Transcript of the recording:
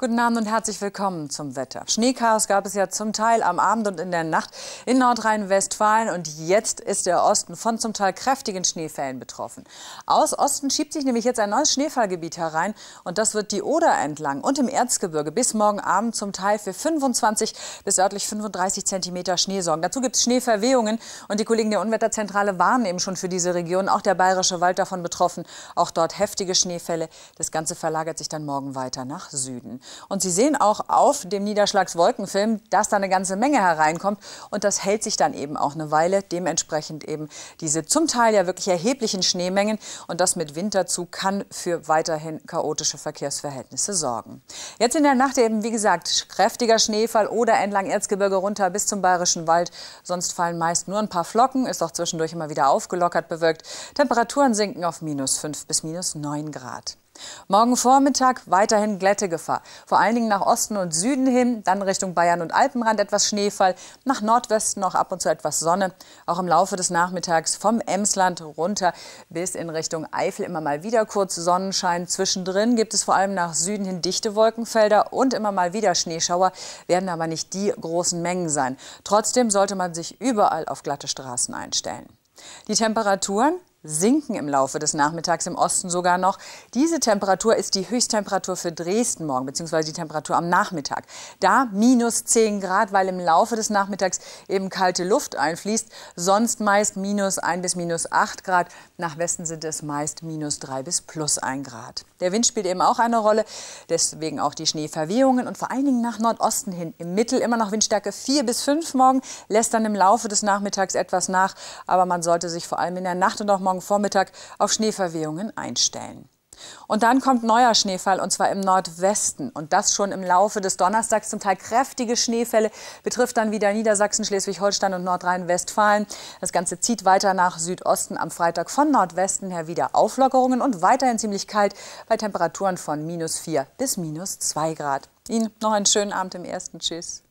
Guten Abend und herzlich willkommen zum Wetter. Schneechaos gab es ja zum Teil am Abend und in der Nacht in Nordrhein-Westfalen und jetzt ist der Osten von zum Teil kräftigen Schneefällen betroffen. Aus Osten schiebt sich nämlich jetzt ein neues Schneefallgebiet herein und das wird die Oder entlang und im Erzgebirge bis morgen Abend zum Teil für 25 bis örtlich 35 Zentimeter Schnee sorgen. Dazu gibt es Schneeverwehungen und die Kollegen der Unwetterzentrale warnen eben schon für diese Region, auch der Bayerische Wald davon betroffen, auch dort heftige Schneefälle. Das Ganze verlagert sich dann morgen weiter nach Süden. Und Sie sehen auch auf dem Niederschlagswolkenfilm, dass da eine ganze Menge hereinkommt. Und das hält sich dann eben auch eine Weile. Dementsprechend eben diese zum Teil ja wirklich erheblichen Schneemengen. Und das mit Wind kann für weiterhin chaotische Verkehrsverhältnisse sorgen. Jetzt in der Nacht eben, wie gesagt, kräftiger Schneefall oder entlang Erzgebirge runter bis zum Bayerischen Wald. Sonst fallen meist nur ein paar Flocken, ist auch zwischendurch immer wieder aufgelockert bewölkt. Temperaturen sinken auf minus 5 bis minus 9 Grad. Morgen Vormittag weiterhin Glättegefahr. Vor allen Dingen nach Osten und Süden hin, dann Richtung Bayern und Alpenrand etwas Schneefall, nach Nordwesten noch ab und zu etwas Sonne. Auch im Laufe des Nachmittags vom Emsland runter bis in Richtung Eifel immer mal wieder kurz Sonnenschein. Zwischendrin gibt es vor allem nach Süden hin dichte Wolkenfelder und immer mal wieder Schneeschauer, werden aber nicht die großen Mengen sein. Trotzdem sollte man sich überall auf glatte Straßen einstellen. Die Temperaturen sinken im Laufe des Nachmittags im Osten sogar noch. Diese Temperatur ist die Höchsttemperatur für Dresden morgen, beziehungsweise die Temperatur am Nachmittag. Da minus 10 Grad, weil im Laufe des Nachmittags eben kalte Luft einfließt. Sonst meist minus 1 bis minus 8 Grad. Nach Westen sind es meist minus 3 bis plus 1 Grad. Der Wind spielt eben auch eine Rolle, deswegen auch die Schneeverwehungen und vor allen Dingen nach Nordosten hin. Im Mittel immer noch Windstärke 4 bis 5 morgen, lässt dann im Laufe des Nachmittags etwas nach. Aber man sollte sich vor allem in der Nacht und auch morgen morgen Vormittag auf Schneeverwehungen einstellen. Und dann kommt neuer Schneefall und zwar im Nordwesten und das schon im Laufe des Donnerstags. Zum Teil kräftige Schneefälle betrifft dann wieder Niedersachsen, Schleswig-Holstein und Nordrhein-Westfalen. Das Ganze zieht weiter nach Südosten am Freitag von Nordwesten her wieder Auflockerungen und weiterhin ziemlich kalt bei Temperaturen von minus 4 bis minus 2 Grad. Ihnen noch einen schönen Abend im ersten. Tschüss.